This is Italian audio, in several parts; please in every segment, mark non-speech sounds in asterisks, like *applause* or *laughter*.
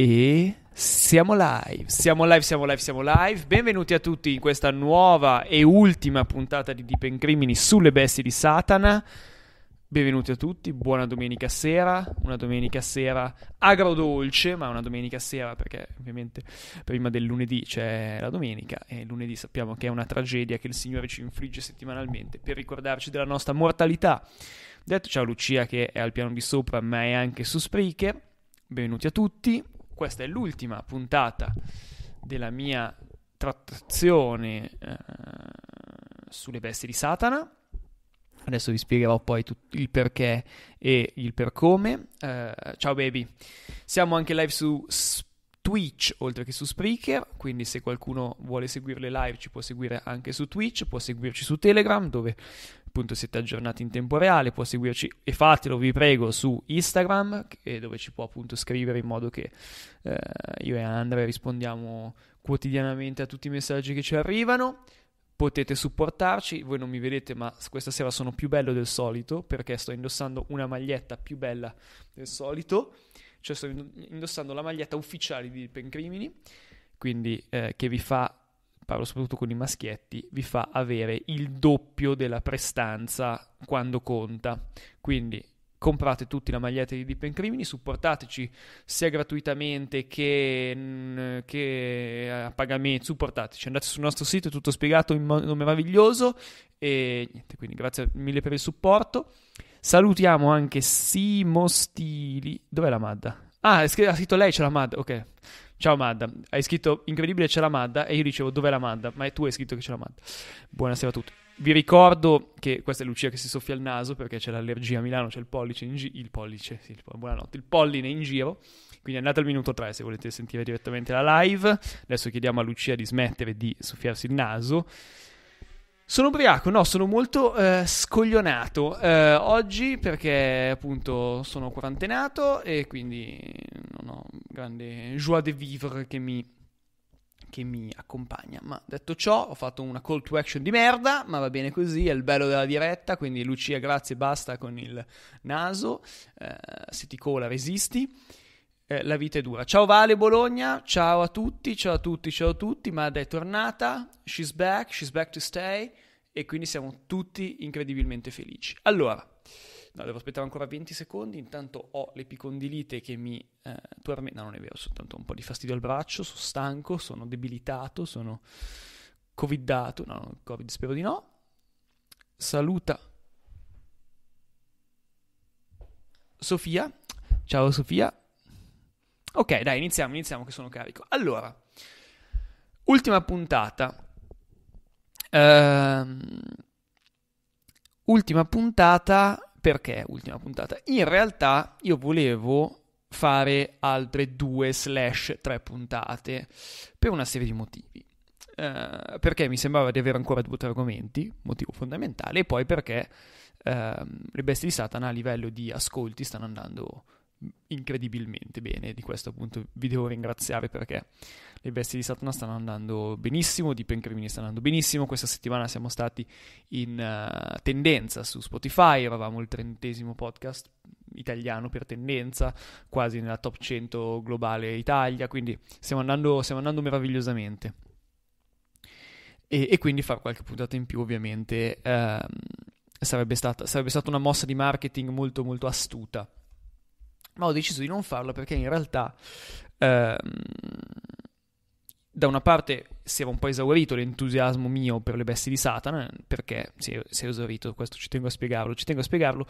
E siamo live, siamo live, siamo live, siamo live. Benvenuti a tutti in questa nuova e ultima puntata di Deep Crimini sulle bestie di Satana. Benvenuti a tutti, buona domenica sera, una domenica sera agrodolce, ma una domenica sera perché ovviamente prima del lunedì c'è la domenica e lunedì sappiamo che è una tragedia che il Signore ci infligge settimanalmente per ricordarci della nostra mortalità. Detto ciao Lucia che è al piano di sopra ma è anche su Spreaker, benvenuti a tutti, questa è l'ultima puntata della mia trattazione eh, sulle bestie di Satana. Adesso vi spiegherò poi tut- il perché e il per come. Eh, ciao baby, siamo anche live su Twitch oltre che su Spreaker, quindi se qualcuno vuole seguire le live ci può seguire anche su Twitch, può seguirci su Telegram dove appunto siete aggiornati in tempo reale, può seguirci e fatelo, vi prego, su Instagram, dove ci può appunto scrivere in modo che eh, io e Andrea rispondiamo quotidianamente a tutti i messaggi che ci arrivano. Potete supportarci, voi non mi vedete, ma questa sera sono più bello del solito perché sto indossando una maglietta più bella del solito, cioè sto indossando la maglietta ufficiale di Pencrimini, quindi eh, che vi fa parlo soprattutto con i maschietti, vi fa avere il doppio della prestanza quando conta. Quindi comprate tutti la maglietta di Deep Crimini, supportateci sia gratuitamente che, che, a pagamento, supportateci, andate sul nostro sito, è tutto spiegato in modo meraviglioso e niente, quindi grazie mille per il supporto. Salutiamo anche Simo Stili, dov'è la Madda? Ah, scr- ha scritto lei, c'è la Madda. Ok. Ciao Madda, hai scritto incredibile c'è la Madda e io dicevo dov'è la Madda? Ma tu hai scritto che c'è la Madda. Buonasera a tutti. Vi ricordo che questa è Lucia che si soffia il naso perché c'è l'allergia a Milano, c'è il pollice in giro, il pollice, sì, il po- buonanotte, il polline in giro. Quindi andate al minuto 3 se volete sentire direttamente la live. Adesso chiediamo a Lucia di smettere di soffiarsi il naso. Sono ubriaco, no, sono molto eh, scoglionato eh, oggi perché appunto sono quarantenato e quindi non ho grande joie de vivre che mi, che mi accompagna. Ma detto ciò, ho fatto una call to action di merda, ma va bene così, è il bello della diretta, quindi Lucia grazie, basta con il naso, eh, se ti cola resisti eh, la vita è dura. Ciao Vale Bologna, ciao a tutti, ciao a tutti, ciao a tutti, Mada è tornata, she's back, she's back to stay e quindi siamo tutti incredibilmente felici. Allora, no, devo aspettare ancora 20 secondi, intanto ho l'epicondilite che mi eh, torme... No, non è vero, soltanto un po' di fastidio al braccio, sono stanco, sono debilitato, sono covidato, no, covid spero di no. Saluta Sofia, ciao Sofia, Ok, dai, iniziamo, iniziamo che sono carico. Allora, ultima puntata. Ehm, ultima puntata, perché ultima puntata? In realtà io volevo fare altre due slash tre puntate per una serie di motivi. Ehm, perché mi sembrava di avere ancora due o tre argomenti, motivo fondamentale, e poi perché ehm, le bestie di Satana a livello di ascolti stanno andando incredibilmente bene. Di questo appunto vi devo ringraziare perché le bestie di Satana stanno andando benissimo, di Pencrimini stanno andando benissimo. Questa settimana siamo stati in uh, tendenza su Spotify, eravamo il trentesimo podcast italiano per tendenza, quasi nella top 100 globale Italia, quindi stiamo andando, stiamo andando meravigliosamente. E, e, quindi far qualche puntata in più ovviamente uh, sarebbe, stata, sarebbe stata una mossa di marketing molto molto astuta ma ho deciso di non farlo perché in realtà ehm, da una parte si era un po' esaurito l'entusiasmo mio per le bestie di Satana, perché si è, si è esaurito, questo ci tengo a spiegarlo, ci tengo a spiegarlo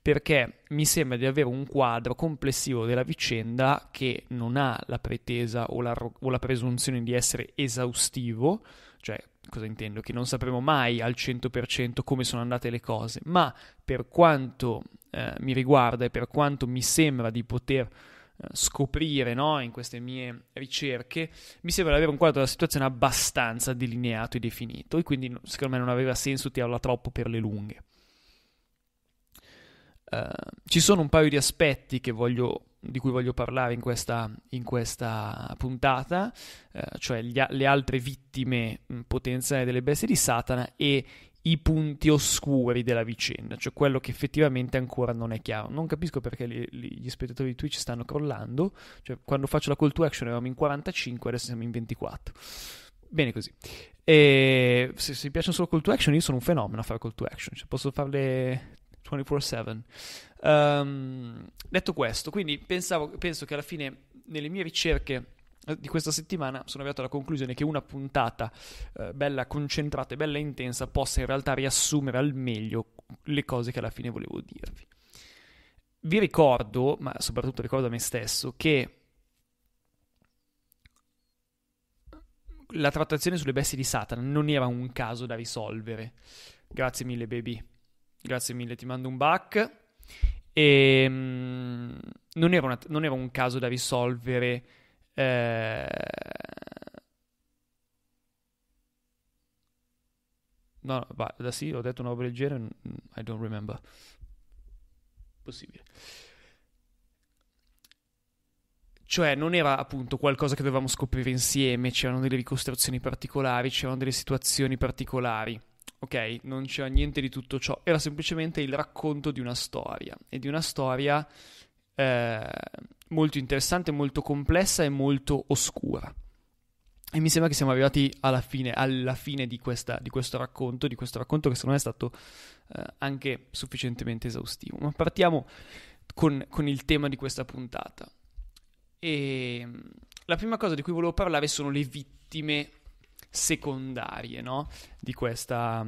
perché mi sembra di avere un quadro complessivo della vicenda che non ha la pretesa o la, o la presunzione di essere esaustivo, cioè cosa intendo? Che non sapremo mai al 100% come sono andate le cose, ma per quanto eh, mi riguarda e per quanto mi sembra di poter eh, scoprire no, in queste mie ricerche, mi sembra di avere un quadro della situazione abbastanza delineato e definito e quindi secondo me non aveva senso tirarla troppo per le lunghe. Uh, ci sono un paio di aspetti che voglio di cui voglio parlare in questa, in questa puntata, eh, cioè gli, le altre vittime potenziali delle bestie di Satana e i punti oscuri della vicenda, cioè quello che effettivamente ancora non è chiaro. Non capisco perché li, li, gli spettatori di Twitch stanno crollando, cioè quando faccio la call to action eravamo in 45, adesso siamo in 24. Bene così. E se, se vi piacciono solo call to action, io sono un fenomeno a fare call to action, cioè posso farle 24/7. Um, detto questo, quindi pensavo, penso che alla fine nelle mie ricerche eh, di questa settimana sono arrivato alla conclusione che una puntata eh, bella concentrata e bella intensa possa in realtà riassumere al meglio le cose che alla fine volevo dirvi. Vi ricordo, ma soprattutto ricordo a me stesso, che la trattazione sulle bestie di Satana non era un caso da risolvere. Grazie mille, baby. Grazie mille, ti mando un back. E, ehm, mh, non, era una, non, era un caso da risolvere. Eh... No, va, da sì, ho detto una roba del genere, mm, I don't remember. Possibile. Cioè, non era appunto qualcosa che dovevamo scoprire insieme, c'erano delle ricostruzioni particolari, c'erano delle situazioni particolari ok? Non c'era niente di tutto ciò, era semplicemente il racconto di una storia e di una storia eh, molto interessante, molto complessa e molto oscura. E mi sembra che siamo arrivati alla fine, alla fine di, questa, di, questo racconto, di questo racconto che secondo me è stato eh, anche sufficientemente esaustivo. Ma partiamo con, con il tema di questa puntata. E ehm, la prima cosa di cui volevo parlare sono le vittime secondarie no? di, questa,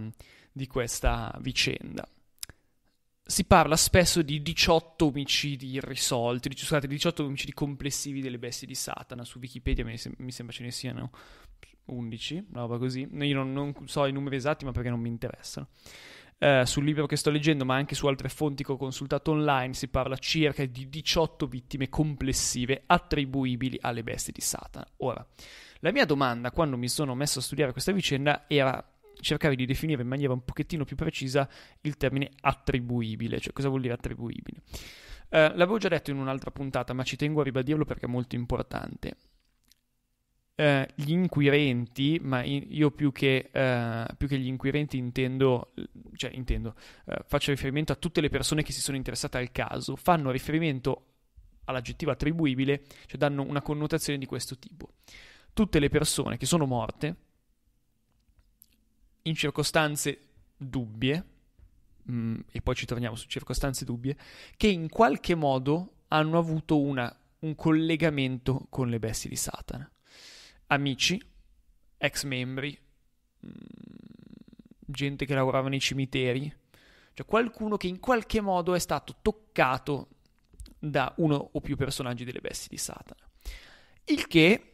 di questa vicenda si parla spesso di 18 omicidi irrisolti, scusate, 18 omicidi complessivi delle bestie di Satana. Su Wikipedia mi, sem- mi sembra ce ne siano 11, una roba così. Io non, non, so i numeri esatti, ma perché non mi interessano. Eh, sul libro che sto leggendo, ma anche su altre fonti che ho consultato online, si parla circa di 18 vittime complessive attribuibili alle bestie di Satana. Ora, la mia domanda quando mi sono messo a studiare questa vicenda era cercare di definire in maniera un pochettino più precisa il termine attribuibile, cioè cosa vuol dire attribuibile. Eh, l'avevo già detto in un'altra puntata, ma ci tengo a ribadirlo perché è molto importante. Eh, gli inquirenti, ma io più che, eh, più che gli inquirenti intendo, cioè intendo, eh, faccio riferimento a tutte le persone che si sono interessate al caso, fanno riferimento all'aggettivo attribuibile, cioè danno una connotazione di questo tipo tutte le persone che sono morte in circostanze dubbie, mh, mm, e poi ci torniamo su circostanze dubbie, che in qualche modo hanno avuto una, un collegamento con le bestie di Satana. Amici, ex membri, mh, mm, gente che lavorava nei cimiteri, cioè qualcuno che in qualche modo è stato toccato da uno o più personaggi delle bestie di Satana. Il che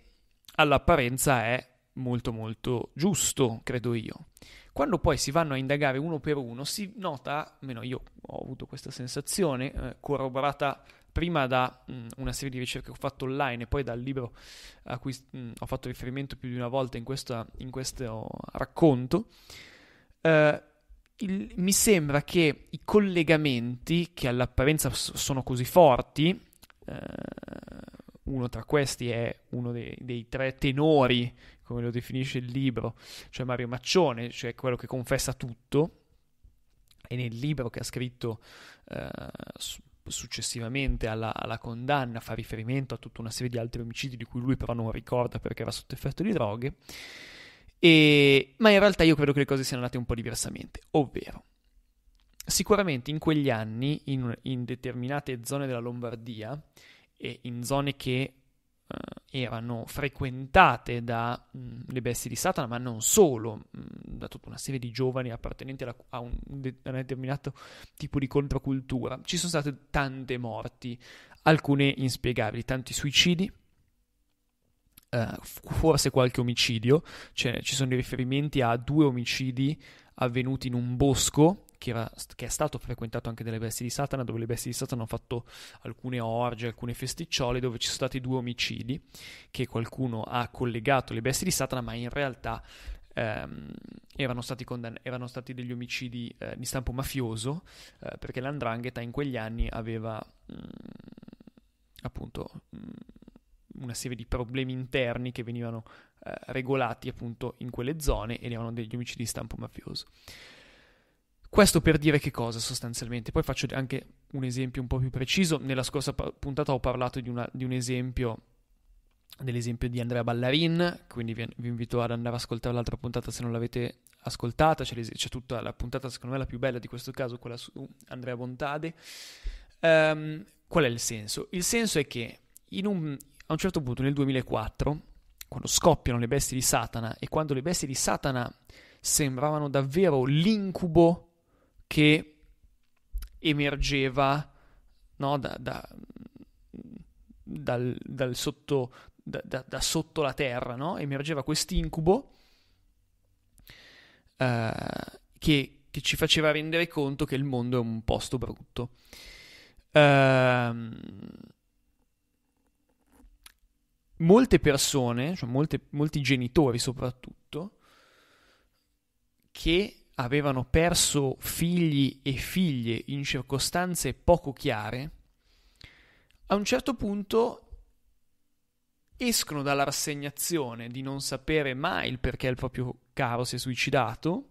all'apparenza è molto molto giusto, credo io. Quando poi si vanno a indagare uno per uno, si nota, almeno io ho avuto questa sensazione, eh, corroborata prima da mh, mm, una serie di ricerche che ho fatto online e poi dal libro a cui mh, mm, ho fatto riferimento più di una volta in, questa, in questo racconto, eh, il, mi sembra che i collegamenti, che all'apparenza sono così forti, eh, uno tra questi è uno dei, dei, tre tenori, come lo definisce il libro, cioè Mario Maccione, cioè quello che confessa tutto, e nel libro che ha scritto eh, successivamente alla, alla, condanna fa riferimento a tutta una serie di altri omicidi di cui lui però non ricorda perché era sotto effetto di droghe, e... ma in realtà io credo che le cose siano andate un po' diversamente, ovvero... Sicuramente in quegli anni, in, in determinate zone della Lombardia, e in zone che eh, erano frequentate dalle mm, bestie di Satana, ma non solo, mh, mm, da tutta una serie di giovani appartenenti alla, a, un, de- a un determinato tipo di controcultura. Ci sono state tante morti, alcune inspiegabili, tanti suicidi, Uh, forse qualche omicidio, cioè, ci sono dei riferimenti a due omicidi avvenuti in un bosco che, era, che, è stato frequentato anche dalle bestie di Satana, dove le bestie di Satana hanno fatto alcune orge, alcune festicciole, dove ci sono stati due omicidi che qualcuno ha collegato le bestie di Satana, ma in realtà ehm, erano, stati condann- erano, stati degli omicidi eh, di stampo mafioso, eh, perché l'andrangheta in quegli anni aveva mh, mm, appunto mh, mm, una serie di problemi interni che venivano eh, regolati appunto in quelle zone ed erano degli omicidi di stampo mafioso. Questo per dire che cosa sostanzialmente? Poi faccio anche un esempio un po' più preciso. Nella scorsa puntata ho parlato di, una, di un esempio dell'esempio di Andrea Ballarin, quindi vi, vi, invito ad andare ad ascoltare l'altra puntata se non l'avete ascoltata, c'è, c'è, tutta la puntata secondo me la più bella di questo caso, quella su uh, Andrea Bontade. Um, ehm, qual è il senso? Il senso è che un, a un certo punto nel 2004, quando scoppiano le bestie di Satana e quando le bestie di Satana sembravano davvero l'incubo che emergeva no, da, da, dal, dal sotto, da, da, sotto la terra, no? emergeva quest'incubo eh, che, che ci faceva rendere conto che il mondo è un posto brutto. Uh, molte persone, cioè molte, molti genitori soprattutto, che avevano perso figli e figlie in circostanze poco chiare, a un certo punto escono dalla rassegnazione di non sapere mai il perché il proprio caro si è suicidato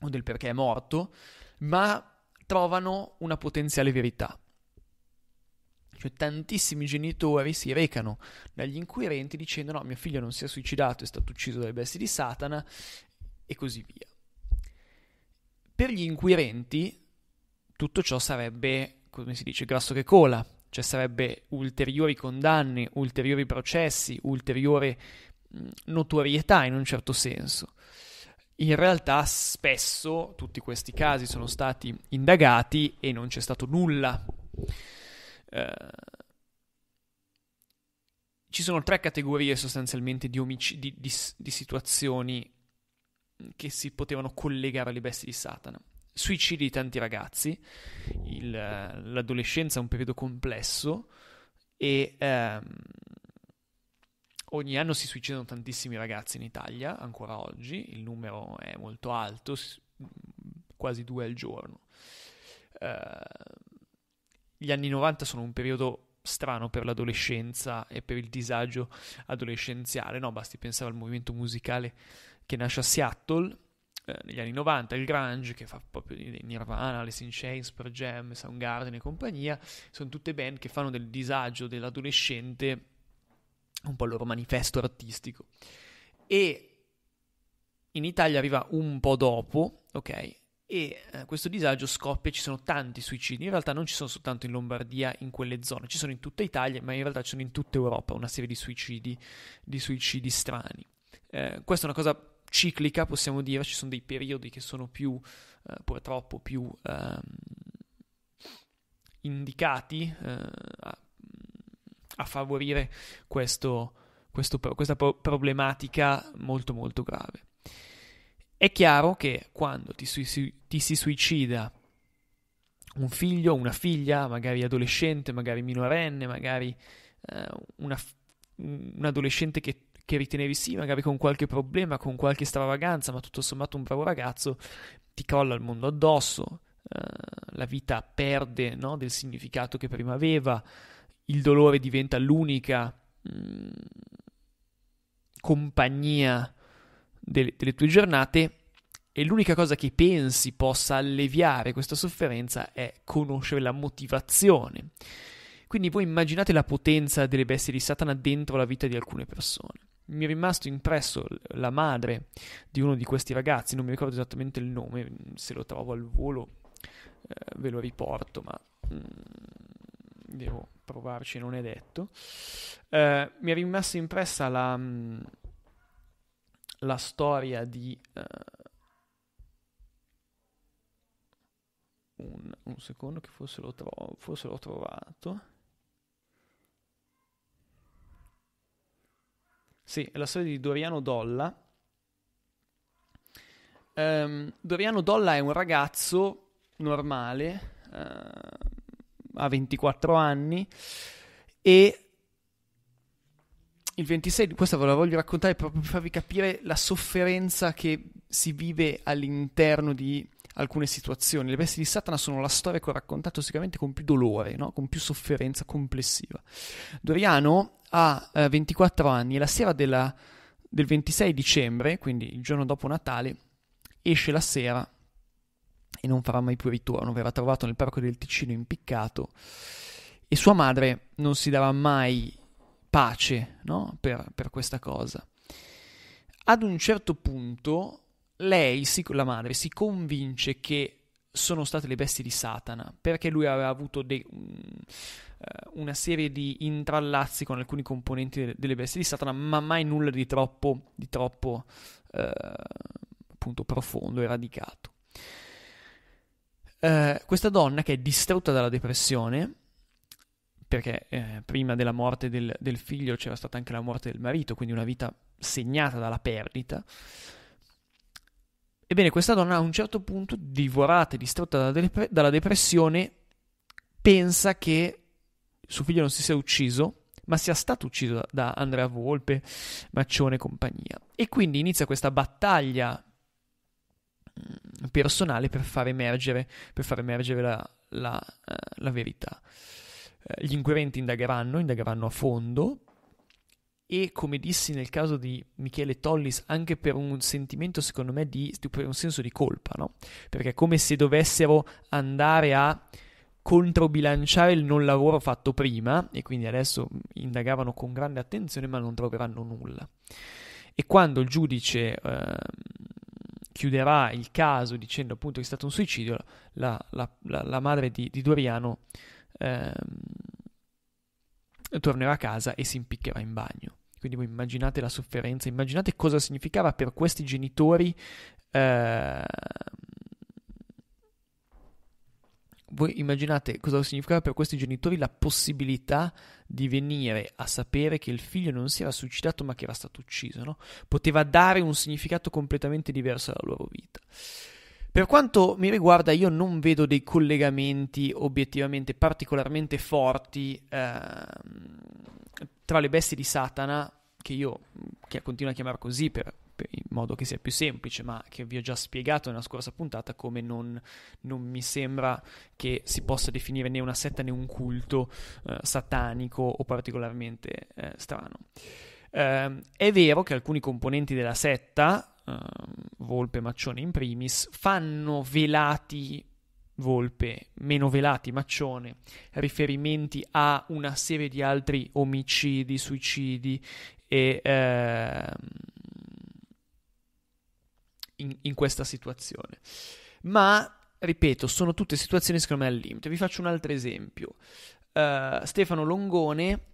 o del perché è morto, ma trovano una potenziale verità. Cioè tantissimi genitori si recano dagli inquirenti dicendo no, mio figlio non si è suicidato, è stato ucciso dalle bestie di Satana e così via. Per gli inquirenti tutto ciò sarebbe, come si dice, grasso che cola, cioè sarebbe ulteriori condanne, ulteriori processi, ulteriore notorietà in un certo senso. In realtà spesso tutti questi casi sono stati indagati e non c'è stato nulla. Eh, ci sono tre categorie sostanzialmente di, omic- di, di, di situazioni che si potevano collegare alle bestie di Satana. Suicidi di tanti ragazzi, il, l'adolescenza è un periodo complesso e ehm, ogni anno si suicidano tantissimi ragazzi in Italia, ancora oggi, il numero è molto alto, quasi due al giorno. Uh, gli anni 90 sono un periodo strano per l'adolescenza e per il disagio adolescenziale, no? Basti pensare al movimento musicale che nasce a Seattle eh, negli anni 90, il grunge che fa proprio Nirvana, Alice in Chains, Per Jam, Soundgarden e compagnia, sono tutte band che fanno del disagio dell'adolescente un po' il loro manifesto artistico. E in Italia arriva un po' dopo, ok? E eh, questo disagio scoppia, ci sono tanti suicidi, in realtà non ci sono soltanto in Lombardia, in quelle zone, ci sono in tutta Italia, ma in realtà ci sono in tutta Europa una serie di suicidi, di suicidi strani. Eh, questa è una cosa ciclica, possiamo dire, ci sono dei periodi che sono più, eh, purtroppo, più eh, indicati eh, a, a, favorire questo, questo, questa problematica molto molto grave. È chiaro che quando ti, sui- ti si suicida un figlio, una figlia, magari adolescente, magari minorenne, magari eh, una, un adolescente che che ritenevi sì, magari con qualche problema, con qualche stravaganza, ma tutto sommato un bravo ragazzo, ti crolla il mondo addosso, eh, la vita perde no, del significato che prima aveva, il dolore diventa l'unica mh, mm, compagnia delle, delle tue giornate e l'unica cosa che pensi possa alleviare questa sofferenza è conoscere la motivazione. Quindi voi immaginate la potenza delle bestie di Satana dentro la vita di alcune persone mi è rimasto impresso la madre di uno di questi ragazzi, non mi ricordo esattamente il nome, mm, se lo trovo al volo eh, ve lo riporto, ma mh, mm, devo provarci, non è detto. Eh, mi è rimasta impressa la, mm, la storia di... Uh, un, un, secondo che forse l'ho, tro- forse l'ho trovato. Sì, è la storia di Doriano Dolla. Um, Doriano Dolla è un ragazzo normale, uh, ha 24 anni e il 26, questa ve lo voglio raccontare proprio per farvi capire la sofferenza che si vive all'interno di alcune situazioni. Le bestie di Satana sono la storia che ho raccontato sicuramente con più dolore, no? con più sofferenza complessiva. Doriano ha eh, 24 anni e la sera della, del 26 dicembre, quindi il giorno dopo Natale, esce la sera e non farà mai più ritorno. Verrà trovato nel parco del Ticino impiccato e sua madre non si darà mai pace no? per, per questa cosa. Ad un certo punto lei, la madre, si convince che sono state le bestie di Satana, perché lui aveva avuto de- eh, una serie di intrallazzi con alcuni componenti delle bestie di Satana, ma mai nulla di troppo, di troppo eh, appunto profondo e radicato. Eh, questa donna che è distrutta dalla depressione, perché eh, prima della morte del, del figlio c'era stata anche la morte del marito, quindi una vita segnata dalla perdita, Ebbene, questa donna a un certo punto, divorata e distrutta dalla, dep- dalla depressione, pensa che suo figlio non si sia ucciso, ma sia stato ucciso da Andrea Volpe, Maccione e compagnia. E quindi inizia questa battaglia mm, personale per far emergere, per far emergere la, la, eh, la verità. Eh, gli inquirenti indagheranno, indagheranno a fondo, e come dissi nel caso di Michele Tollis anche per un sentimento secondo me di per un senso di colpa, no? Perché è come se dovessero andare a controbilanciare il non lavoro fatto prima e quindi adesso indagavano con grande attenzione ma non troveranno nulla. E quando il giudice eh, chiuderà il caso dicendo appunto che è stato un suicidio, la, la, la, la madre di, di Doriano eh, tornerà a casa e si impiccherà in bagno. Quindi voi immaginate la sofferenza, immaginate cosa significava per questi genitori. Eh, voi immaginate cosa significava per questi genitori la possibilità di venire a sapere che il figlio non si era suicidato ma che era stato ucciso, no? Poteva dare un significato completamente diverso alla loro vita. Per quanto mi riguarda, io non vedo dei collegamenti obiettivamente particolarmente forti eh, tra le bestie di Satana che io che continuo a chiamare così per, per, in modo che sia più semplice, ma che vi ho già spiegato nella scorsa puntata come non, non mi sembra che si possa definire né una setta né un culto eh, satanico o particolarmente eh, strano. Eh, è vero che alcuni componenti della setta, ehm, Volpe e Maccione in primis, fanno velati Volpe, meno velati, Maccione, riferimenti a una serie di altri omicidi, suicidi e, eh, in, in questa situazione. Ma ripeto, sono tutte situazioni secondo me al limite. Vi faccio un altro esempio. Uh, Stefano Longone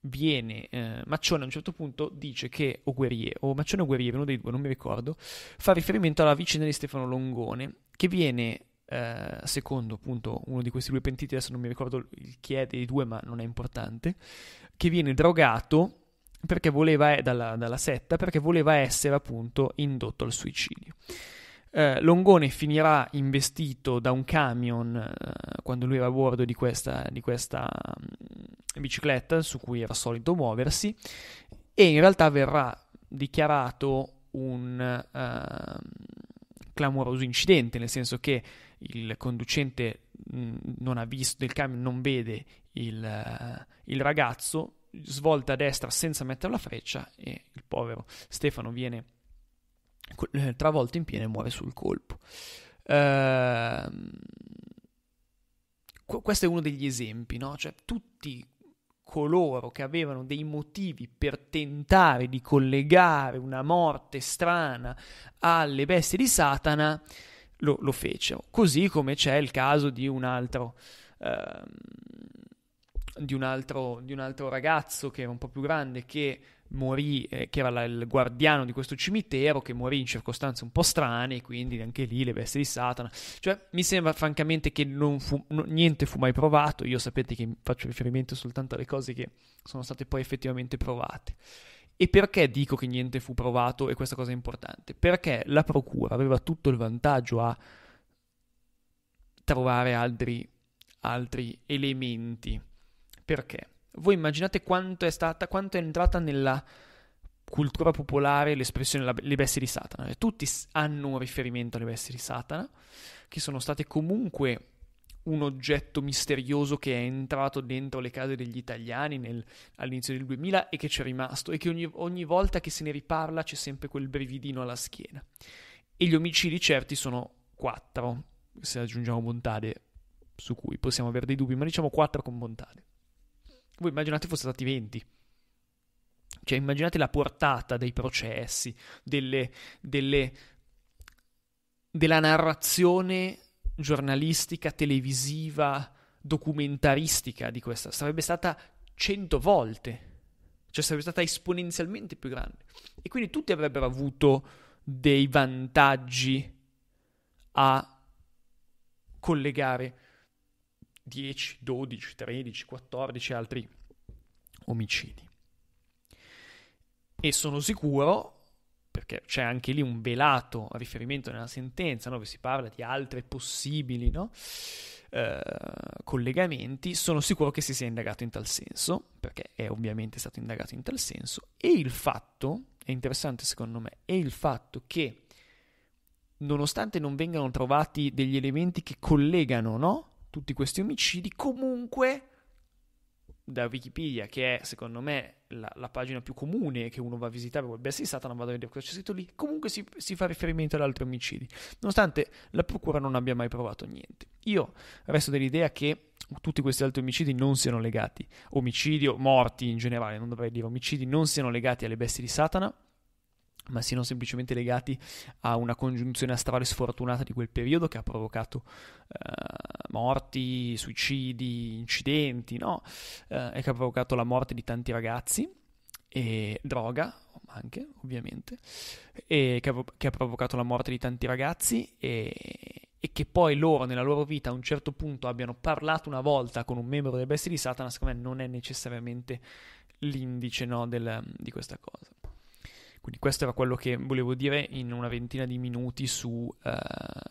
viene, uh, Maccione a un certo punto dice che, o Guerrier, o Maccione o Guerrier, uno dei due, non mi ricordo, fa riferimento alla vicenda di Stefano Longone, che viene eh, secondo appunto uno di questi due pentiti, adesso non mi ricordo il chi è dei due ma non è importante, che viene drogato perché voleva, dalla, dalla setta perché voleva essere appunto indotto al suicidio. Eh, Longone finirà investito da un camion eh, quando lui era a bordo di questa, di questa mh, mm, bicicletta su cui era solito muoversi e in realtà verrà dichiarato un uh, clamoroso incidente, nel senso che il conducente mm, non ha visto, del camion non vede il, eh, il ragazzo, svolta a destra senza mettere la freccia e il povero Stefano viene eh, travolto in pieno e muore sul colpo. Uh, questo è uno degli esempi, no? Cioè, tutti coloro che avevano dei motivi per tentare di collegare una morte strana alle bestie di Satana lo, lo fecero. Così come c'è il caso di un altro... Ehm, di un, altro, di un altro, ragazzo che era un po' più grande che morì, eh, che era la, il guardiano di questo cimitero, che morì in circostanze un po' strane, quindi anche lì le vesti di Satana. Cioè, mi sembra francamente che fu, no, niente fu mai provato, io sapete che faccio riferimento soltanto alle cose che sono state poi effettivamente provate. E perché dico che niente fu provato e questa cosa è importante? Perché la procura aveva tutto il vantaggio a trovare altri, altri elementi. Perché? Voi immaginate quanto è stata, quanto è entrata nella cultura popolare l'espressione la, le bestie di Satana. Cioè, tutti hanno un riferimento alle bestie di Satana, che sono state comunque un oggetto misterioso che è entrato dentro le case degli italiani nel, all'inizio del 2000 e che c'è rimasto e che ogni, ogni volta che se ne riparla c'è sempre quel brividino alla schiena. E gli omicidi certi sono quattro, se aggiungiamo Montade, su cui possiamo avere dei dubbi, ma diciamo quattro con Montade. Voi immaginate fosse stati 20. Cioè, immaginate la portata dei processi, delle, delle, della narrazione giornalistica, televisiva, documentaristica di questa, sarebbe stata cento volte, cioè sarebbe stata esponenzialmente più grande. E quindi tutti avrebbero avuto dei vantaggi a collegare 10, 12, 13, 14 altri omicidi. E sono sicuro perché c'è anche lì un velato riferimento nella sentenza no? dove si parla di altri possibili no? eh, collegamenti, sono sicuro che si sia indagato in tal senso, perché è ovviamente stato indagato in tal senso, e il fatto, è interessante secondo me, è il fatto che nonostante non vengano trovati degli elementi che collegano no? tutti questi omicidi, comunque da Wikipedia, che è secondo me la, la, pagina più comune che uno va a visitare per qualsiasi Satana, vado a vedere cosa c'è scritto lì, comunque si, si, fa riferimento ad altri omicidi, nonostante la procura non abbia mai provato niente. Io resto dell'idea che tutti questi altri omicidi non siano legati, omicidi o morti in generale, non dovrei dire omicidi, non siano legati alle bestie di Satana, ma siano semplicemente legati a una congiunzione astrale sfortunata di quel periodo che ha provocato eh, morti, suicidi, incidenti, no? Eh, è che ha provocato la morte di tanti ragazzi e droga anche ovviamente e che, ha, che ha provocato la morte di tanti ragazzi e, e che poi loro nella loro vita a un certo punto abbiano parlato una volta con un membro delle bestie di Satana, secondo me non è necessariamente l'indice no, del, di questa cosa. Quindi questo era quello che volevo dire in una ventina di minuti su, uh, eh,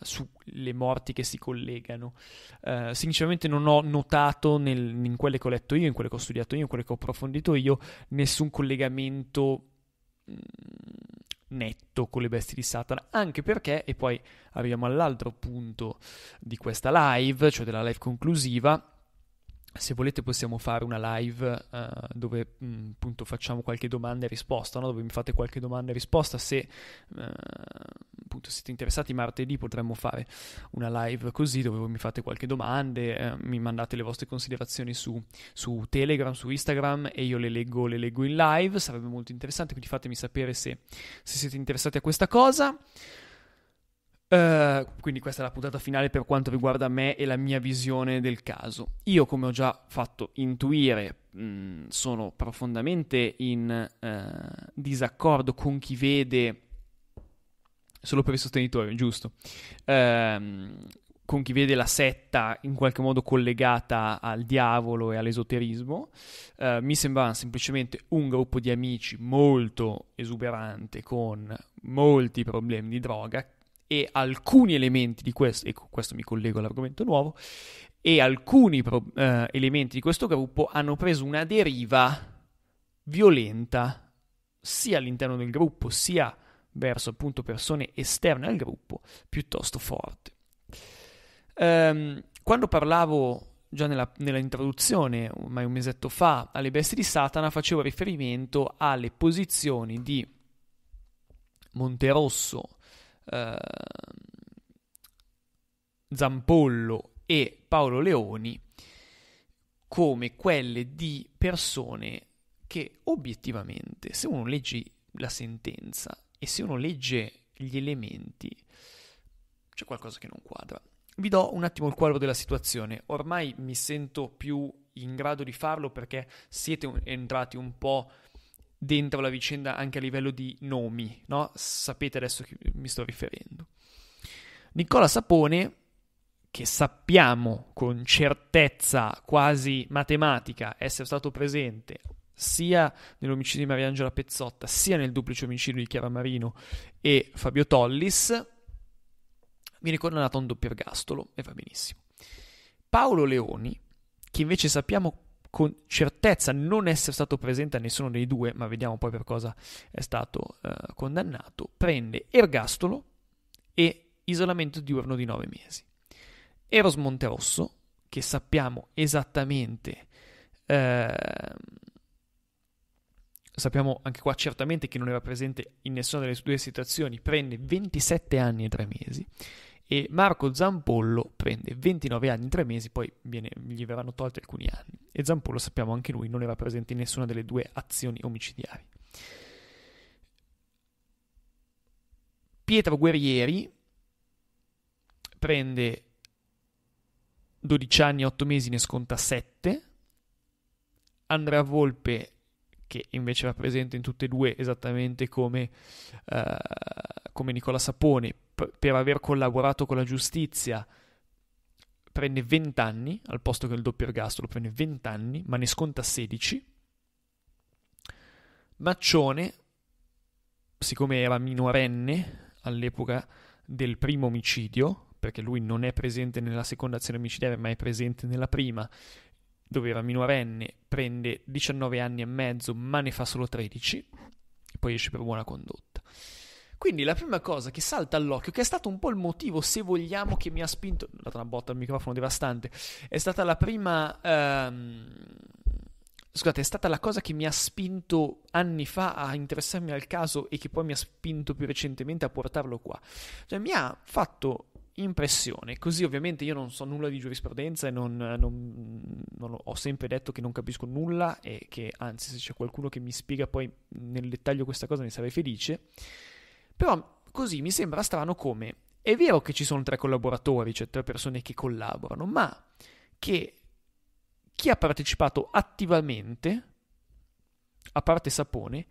sulle morti che si collegano. Uh, sinceramente non ho notato nel, in quelle che ho letto io, in quelle che ho studiato io, in quelle che ho approfondito io, nessun collegamento mm, netto con le bestie di Satana, anche perché, e poi arriviamo all'altro punto di questa live, cioè della live conclusiva, se volete possiamo fare una live uh, dove mh, mm, appunto facciamo qualche domanda e risposta, no? dove mi fate qualche domanda e risposta, se uh, appunto siete interessati martedì potremmo fare una live così dove voi mi fate qualche domanda, eh, mi mandate le vostre considerazioni su, su, Telegram, su Instagram e io le leggo, le leggo in live, sarebbe molto interessante, quindi fatemi sapere se, se siete interessati a questa cosa. Uh, quindi questa è la puntata finale per quanto riguarda me e la mia visione del caso. Io, come ho già fatto intuire, mh, mm, sono profondamente in uh, disaccordo con chi vede, solo per i sostenitori, giusto, uh, con chi vede la setta in qualche modo collegata al diavolo e all'esoterismo. Eh, mi sembrava semplicemente un gruppo di amici molto esuberante con molti problemi di droga e alcuni elementi di questo, e con questo mi collego all'argomento nuovo, e alcuni pro, eh, elementi di questo gruppo hanno preso una deriva violenta sia all'interno del gruppo sia verso appunto persone esterne al gruppo piuttosto forte. Um, quando parlavo già nella, nell'introduzione, ormai un mesetto fa, alle bestie di Satana, facevo riferimento alle posizioni di Monterosso eh, Zampollo e Paolo Leoni come quelle di persone che obiettivamente, se uno legge la sentenza e se uno legge gli elementi, c'è qualcosa che non quadra. Vi do un attimo il quadro della situazione. Ormai mi sento più in grado di farlo perché siete entrati un po' dentro la vicenda anche a livello di nomi, no? Sapete adesso a chi mi sto riferendo. Nicola Sapone, che sappiamo con certezza quasi matematica essere stato presente sia nell'omicidio di Mariangela Pezzotta, sia nel duplice omicidio di Chiara Marino e Fabio Tollis, viene condannato a un doppio ergastolo e va benissimo. Paolo Leoni, che invece sappiamo con certezza non essere stato presente a nessuno dei due, ma vediamo poi per cosa è stato eh, condannato, prende ergastolo e isolamento diurno di nove mesi. Eros Monterosso, che sappiamo esattamente, eh, sappiamo anche qua certamente che non era presente in nessuna delle due situazioni, prende 27 anni e 3 mesi e Marco Zampollo prende 29 anni, 3 mesi, poi viene, gli verranno tolti alcuni anni. E Zampollo, sappiamo anche lui, non era presente in nessuna delle due azioni omicidiali. Pietro Guerrieri prende 12 anni, e 8 mesi, ne sconta 7. Andrea Volpe, che invece era presente in tutte e due, esattamente come, uh, come Nicola Sapone, per aver collaborato con la giustizia prende 20 anni, al posto che il doppio ergastolo prende 20 anni, ma ne sconta 16. Maccione, siccome era minorenne all'epoca del primo omicidio, perché lui non è presente nella seconda azione omicidiaria, ma è presente nella prima, dove era minorenne, prende 19 anni e mezzo, ma ne fa solo 13, e poi esce per buona condotta. Quindi la prima cosa che salta all'occhio, che è stato un po' il motivo, se vogliamo, che mi ha spinto, ho dato una botta al microfono devastante, è stata la prima... Ehm, scusate, è stata la cosa che mi ha spinto anni fa a interessarmi al caso e che poi mi ha spinto più recentemente a portarlo qua. Cioè, mi ha fatto impressione, così ovviamente io non so nulla di giurisprudenza e non, non, non ho sempre detto che non capisco nulla e che anzi se c'è qualcuno che mi spiega poi nel dettaglio questa cosa ne sarei felice. Però così mi sembra strano come è vero che ci sono tre collaboratori, cioè tre persone che collaborano, ma che chi ha partecipato attivamente, a parte Sapone,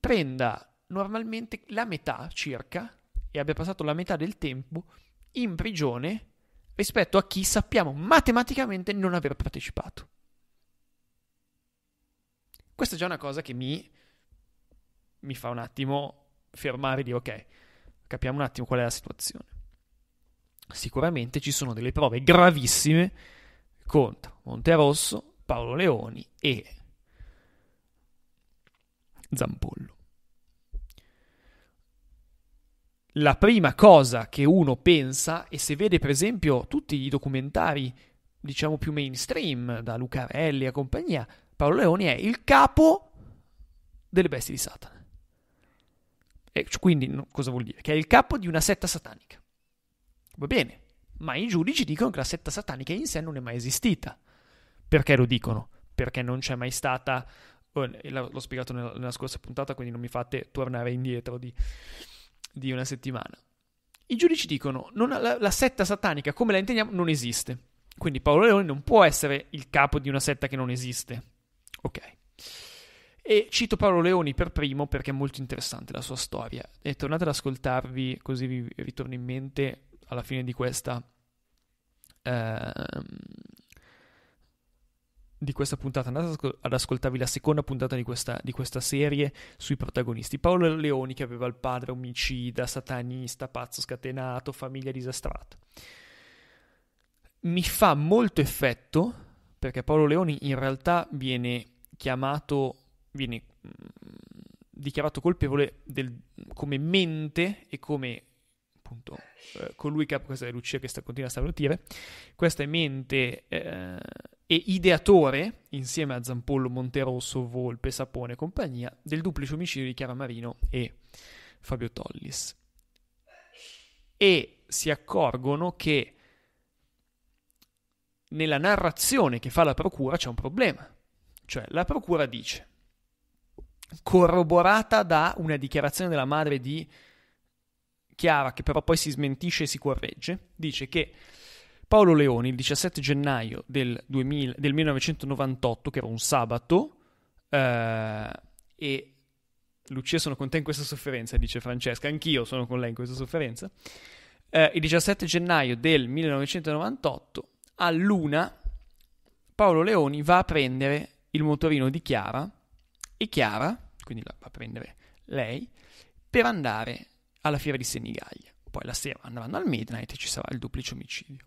prenda normalmente la metà circa e abbia passato la metà del tempo in prigione rispetto a chi sappiamo matematicamente non aver partecipato. Questa è già una cosa che mi, mi fa un attimo fermare e dire ok, capiamo un attimo qual è la situazione. Sicuramente ci sono delle prove gravissime contro Monterosso, Paolo Leoni e Zampollo. La prima cosa che uno pensa, e se vede per esempio tutti i documentari, diciamo più mainstream, da Lucarelli e compagnia, Paolo Leoni è il capo delle bestie di Satana. E eh, quindi no, cosa vuol dire? Che è il capo di una setta satanica. Va bene, ma i giudici dicono che la setta satanica in sé non è mai esistita. Perché lo dicono? Perché non c'è mai stata, oh, l'ho spiegato nella, nella scorsa puntata, quindi non mi fate tornare indietro di, di una settimana. I giudici dicono che la, la setta satanica, come la intendiamo, non esiste. Quindi Paolo Leone non può essere il capo di una setta che non esiste. Ok. E cito Paolo Leoni per primo perché è molto interessante la sua storia. E tornate ad ascoltarvi così vi ritorno in mente alla fine di questa... Ehm, di questa puntata, andate ad ascoltarvi la seconda puntata di questa, di questa, serie sui protagonisti. Paolo Leoni che aveva il padre omicida, satanista, pazzo scatenato, famiglia disastrata. Mi fa molto effetto perché Paolo Leoni in realtà viene chiamato viene mm, dichiarato colpevole del, come mente e come appunto eh, colui che ha questa è Lucia che sta, continua a stabilire questa è mente eh, e ideatore insieme a Zampollo, Monterosso, Volpe, Sapone e compagnia del duplice omicidio di Chiara Marino e Fabio Tollis e si accorgono che nella narrazione che fa la procura c'è un problema cioè la procura dice corroborata da una dichiarazione della madre di Chiara, che però poi si smentisce e si corregge, dice che Paolo Leoni, il 17 gennaio del, 2000, del 1998, che era un sabato, eh, e Lucia sono con te in questa sofferenza, dice Francesca, anch'io sono con lei in questa sofferenza, eh, il 17 gennaio del 1998, a Luna, Paolo Leoni va a prendere il motorino di Chiara e Chiara, quindi la va a prendere lei, per andare alla fiera di Senigallia. Poi la sera andranno al Midnight e ci sarà il duplice omicidio.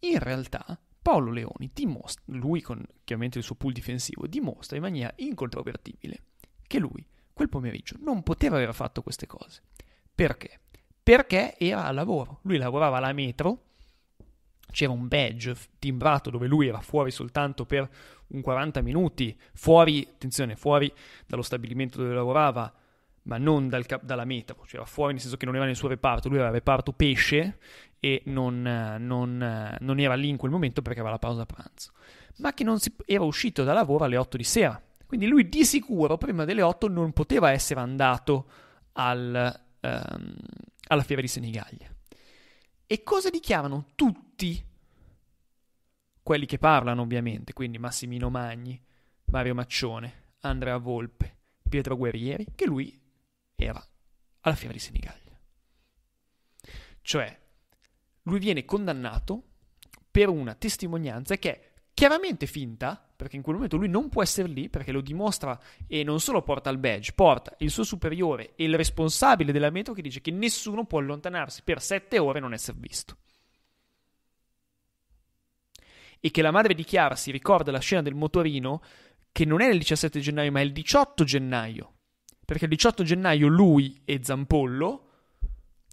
In realtà Paolo Leoni dimostra, lui con chiaramente il suo pool difensivo, dimostra in maniera incontrovertibile che lui quel pomeriggio non poteva aver fatto queste cose. Perché? Perché era a lavoro. Lui lavorava alla metro c'era un badge timbrato dove lui era fuori soltanto per un 40 minuti, fuori, attenzione, fuori dallo stabilimento dove lavorava, ma non dal, dalla meta, cioè fuori nel senso che non era nel suo reparto, lui era reparto pesce e non, non, non, era lì in quel momento perché aveva la pausa pranzo, ma che non si, era uscito da lavoro alle 8 di sera. Quindi lui di sicuro prima delle 8 non poteva essere andato al, ehm, alla fiera di Senigallia. E cosa dichiarano tutti? Quelli che parlano, ovviamente, quindi Massimino Magni, Mario Maccione, Andrea Volpe, Pietro Guerrieri, che lui era alla fiera di Senigallia. Cioè, lui viene condannato per una testimonianza che è chiaramente finta, perché in quel momento lui non può essere lì perché lo dimostra e non solo porta il badge, porta il suo superiore e il responsabile della metro che dice che nessuno può allontanarsi per sette ore e non essere visto. E che la madre di Chiara si ricorda la scena del motorino, che non è il 17 gennaio ma è il 18 gennaio, perché il 18 gennaio lui e Zampollo,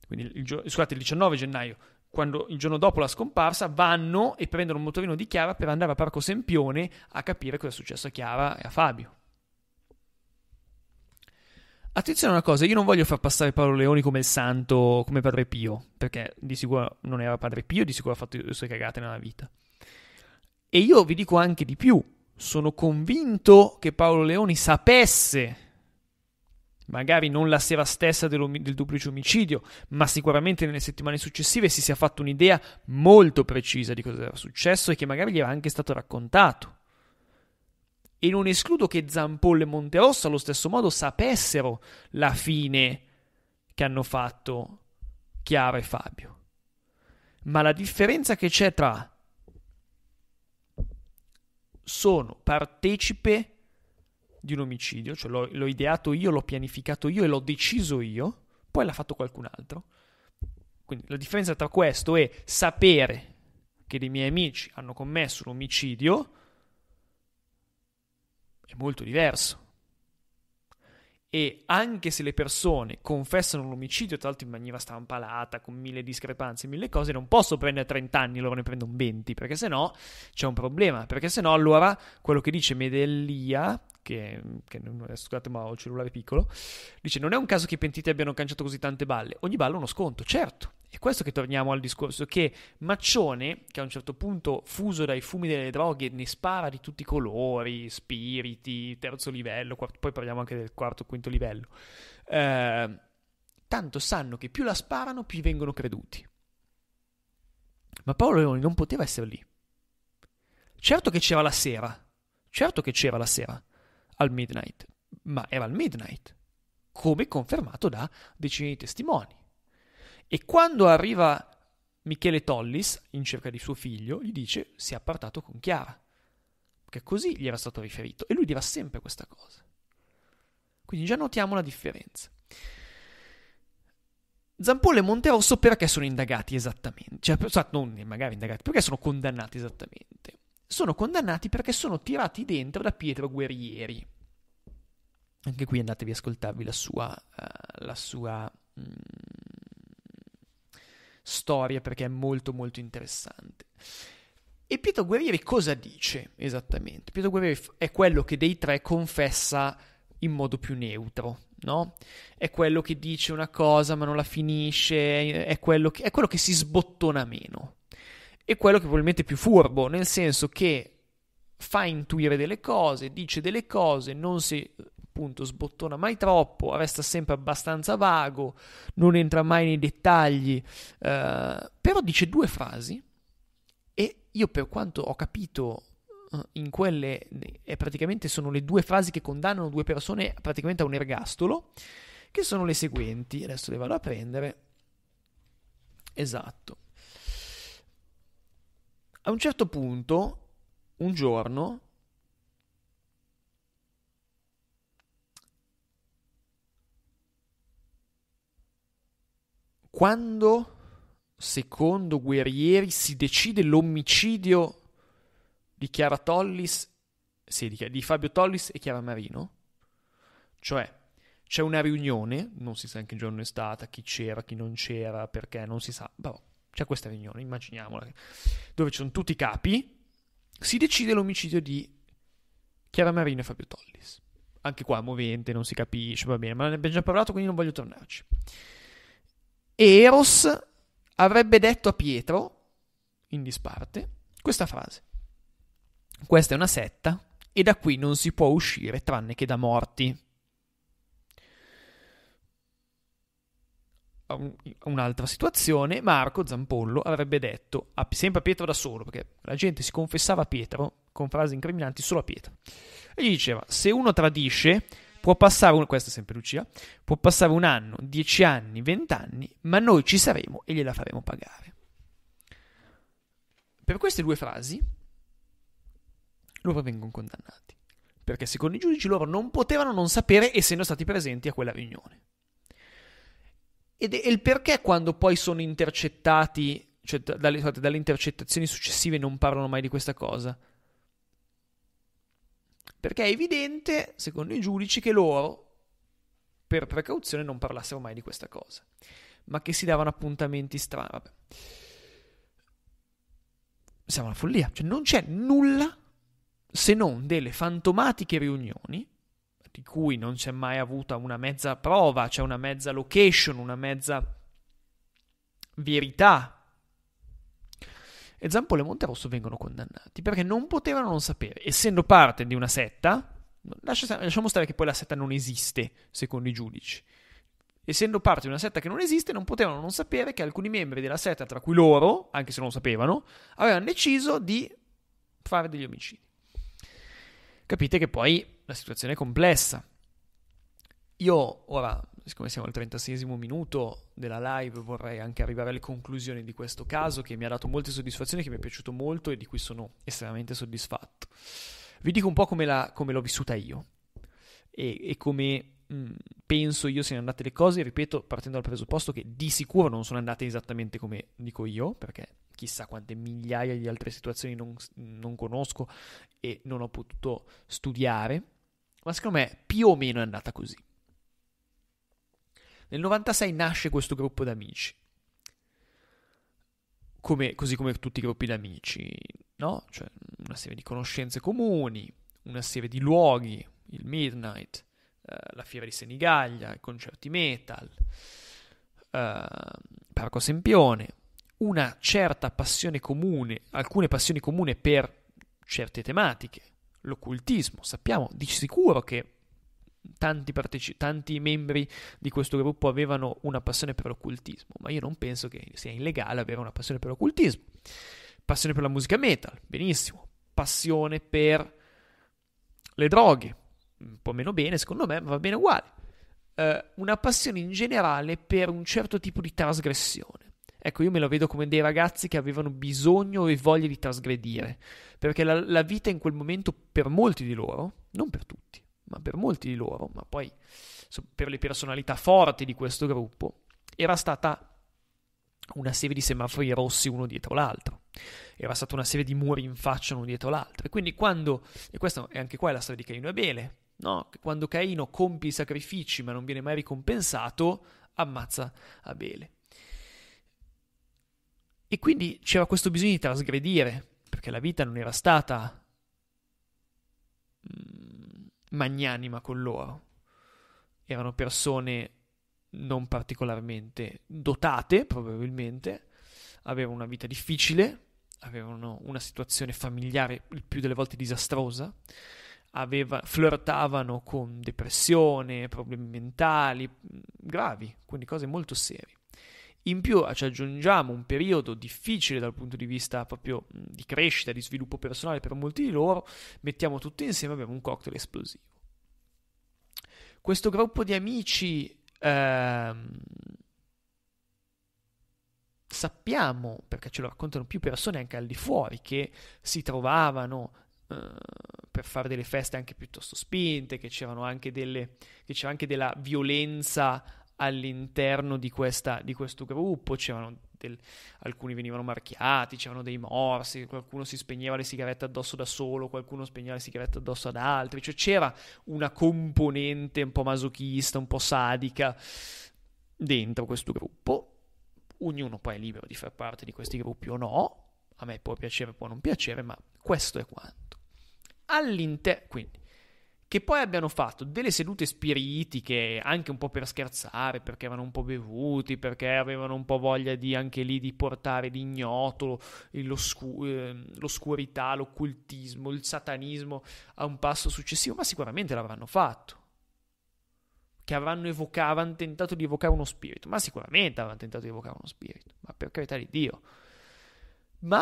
quindi il, scusate il 19 gennaio, quando il giorno dopo la scomparsa, vanno e prendono un motorino di Chiara per andare a Parco Sempione a capire cosa è successo a Chiara e a Fabio. Attenzione a una cosa, io non voglio far passare Paolo Leoni come il santo, come Padre Pio, perché di sicuro non era Padre Pio, di sicuro ha fatto le sue cagate nella vita. E io vi dico anche di più, sono convinto che Paolo Leoni sapesse magari non la sera stessa del duplice omicidio, ma sicuramente nelle settimane successive si sia fatto un'idea molto precisa di cosa era successo e che magari gli era anche stato raccontato. E non escludo che Zampollo e Monterosso allo stesso modo sapessero la fine che hanno fatto Chiara e Fabio. Ma la differenza che c'è tra sono partecipe di un omicidio, cioè l'ho, l'ho ideato io, l'ho pianificato io e l'ho deciso io, poi l'ha fatto qualcun altro. Quindi la differenza tra questo e sapere che dei miei amici hanno commesso un omicidio è molto diverso e anche se le persone confessano l'omicidio, tra l'altro in maniera strampalata, con mille discrepanze, mille cose, non posso prendere 30 anni, loro ne prendo 20, perché se no c'è un problema, perché se no allora quello che dice Medellia, che, che non è eh, scusate ma ho il cellulare piccolo, dice non è un caso che i pentiti abbiano canciato così tante balle, ogni balla è uno sconto, certo, è questo che torniamo al discorso che Maccione, che a un certo punto fuso dai fumi delle droghe, ne spara di tutti i colori, spiriti, terzo livello, quarto, poi parliamo anche del quarto, quinto livello, eh, tanto sanno che più la sparano, più vengono creduti. Ma Paolo Leoni non poteva essere lì. Certo che c'era la sera, certo che c'era la sera, al midnight, ma era al midnight, come confermato da decine di testimoni. E quando arriva Michele Tollis, in cerca di suo figlio, gli dice si è appartato con Chiara, perché così gli era stato riferito e lui dirà sempre questa cosa. Quindi già notiamo la differenza. Zampollo e Monterosso perché sono indagati esattamente? Cioè, non magari indagati, perché sono condannati esattamente? Sono condannati perché sono tirati dentro da Pietro Guerrieri. Anche qui andatevi a ascoltarvi la sua, uh, la sua mh, mm, storia perché è molto molto interessante. E Pietro Guerrieri cosa dice esattamente? Pietro Guerrieri è quello che dei tre confessa in modo più neutro, no? È quello che dice una cosa ma non la finisce, è quello che, è quello che si sbottona meno. È quello che probabilmente è più furbo, nel senso che fa intuire delle cose, dice delle cose, non si appunto sbottona mai troppo, resta sempre abbastanza vago, non entra mai nei dettagli, eh, però dice due frasi e io per quanto ho capito eh, in quelle eh, è praticamente sono le due frasi che condannano due persone praticamente a un ergastolo, che sono le seguenti, adesso le vado a prendere. Esatto. A un certo punto, un giorno, quando, secondo Guerrieri, si decide l'omicidio di Chiara Tollis, sì, di, di Fabio Tollis e Chiara Marino, cioè c'è una riunione, non si sa in che giorno è stata, chi c'era, chi non c'era, perché non si sa, però boh, c'è questa riunione, immaginiamola, dove ci sono tutti i capi, si decide l'omicidio di Chiara Marino e Fabio Tollis. Anche qua, movente, non si capisce, va bene, ma ne abbiamo già parlato, quindi non voglio tornarci. Eros avrebbe detto a Pietro, in disparte, questa frase. Questa è una setta e da qui non si può uscire tranne che da morti. Un'altra situazione, Marco Zampollo avrebbe detto, a, sempre a Pietro da solo, perché la gente si confessava a Pietro con frasi incriminanti solo a Pietro. E gli diceva, se uno tradisce, Può passare, un, questa è sempre Lucia, può passare un anno, dieci anni, vent'anni, ma noi ci saremo e gliela faremo pagare. Per queste due frasi loro vengono condannati, perché secondo i giudici loro non potevano non sapere essendo stati presenti a quella riunione. Ed è il perché quando poi sono intercettati, cioè dalle, dalle intercettazioni successive non parlano mai di questa cosa? perché è evidente, secondo i giudici, che loro, per precauzione, non parlassero mai di questa cosa, ma che si davano appuntamenti strani. Siamo una follia, cioè non c'è nulla se non delle fantomatiche riunioni di cui non c'è mai avuta una mezza prova, c'è cioè una mezza location, una mezza verità e Zampolo e Monterosso vengono condannati perché non potevano non sapere, essendo parte di una setta, lasciamo stare che poi la setta non esiste secondo i giudici, essendo parte di una setta che non esiste non potevano non sapere che alcuni membri della setta, tra cui loro, anche se non lo sapevano, avevano deciso di fare degli omicidi. Capite che poi la situazione è complessa. Io ora siccome siamo al 36 minuto della live, vorrei anche arrivare alle conclusioni di questo caso che mi ha dato molte soddisfazioni, che mi è piaciuto molto e di cui sono estremamente soddisfatto. Vi dico un po' come, la, come l'ho vissuta io e, e come mh, mm, penso io siano andate le cose, ripeto, partendo dal presupposto che di sicuro non sono andate esattamente come dico io, perché chissà quante migliaia di altre situazioni non, non conosco e non ho potuto studiare, ma secondo me più o meno è andata così. Nel 96 nasce questo gruppo d'amici. Come, così come tutti i gruppi d'amici, no? Cioè una serie di conoscenze comuni, una serie di luoghi, il Midnight, eh, la Fiera di Senigallia, i concerti metal, eh, Parco Sempione, una certa passione comune, alcune passioni comune per certe tematiche, l'occultismo. Sappiamo di sicuro che tanti, parteci- tanti membri di questo gruppo avevano una passione per l'occultismo, ma io non penso che sia illegale avere una passione per l'occultismo. Passione per la musica metal, benissimo. Passione per le droghe, un po' meno bene, secondo me, ma va bene uguale. Eh, una passione in generale per un certo tipo di trasgressione. Ecco, io me lo vedo come dei ragazzi che avevano bisogno e voglia di trasgredire, perché la, la vita in quel momento per molti di loro, non per tutti, ma per molti di loro, ma poi per le personalità forti di questo gruppo, era stata una serie di semafori rossi uno dietro l'altro, era stata una serie di muri in faccia uno dietro l'altro. E quindi quando, e questa è anche qua la storia di Caino e Abele, no? quando Caino compie i sacrifici ma non viene mai ricompensato, ammazza Abele. E quindi c'era questo bisogno di trasgredire, perché la vita non era stata mm, magnanima con loro. Erano persone non particolarmente dotate, probabilmente, avevano una vita difficile, avevano una situazione familiare il più delle volte disastrosa, aveva, flirtavano con depressione, problemi mentali gravi, quindi cose molto serie. In più ci aggiungiamo un periodo difficile dal punto di vista proprio di crescita, di sviluppo personale per molti di loro, mettiamo tutto insieme e abbiamo un cocktail esplosivo. Questo gruppo di amici ehm, sappiamo, perché ce lo raccontano più persone anche al di fuori, che si trovavano eh, per fare delle feste anche piuttosto spinte, che, anche delle, che c'era anche della violenza all'interno di, questa, di questo gruppo, c'erano del, alcuni venivano marchiati, c'erano dei morsi, qualcuno si spegneva le sigarette addosso da solo, qualcuno spegneva le sigarette addosso ad altri, cioè c'era una componente un po' masochista, un po' sadica dentro questo gruppo. Ognuno poi è libero di far parte di questi gruppi o no, a me può piacere, può non piacere, ma questo è quanto. All'interno, quindi che poi abbiano fatto delle sedute spiritiche, anche un po' per scherzare, perché erano un po' bevuti, perché avevano un po' voglia di anche lì di portare l'ignoto, eh, l'oscu- ehm, l'oscurità, l'occultismo, il satanismo a un passo successivo, ma sicuramente l'avranno fatto che avranno, evoca- avranno tentato di evocare uno spirito, ma sicuramente avranno tentato di evocare uno spirito, ma per carità di Dio. Ma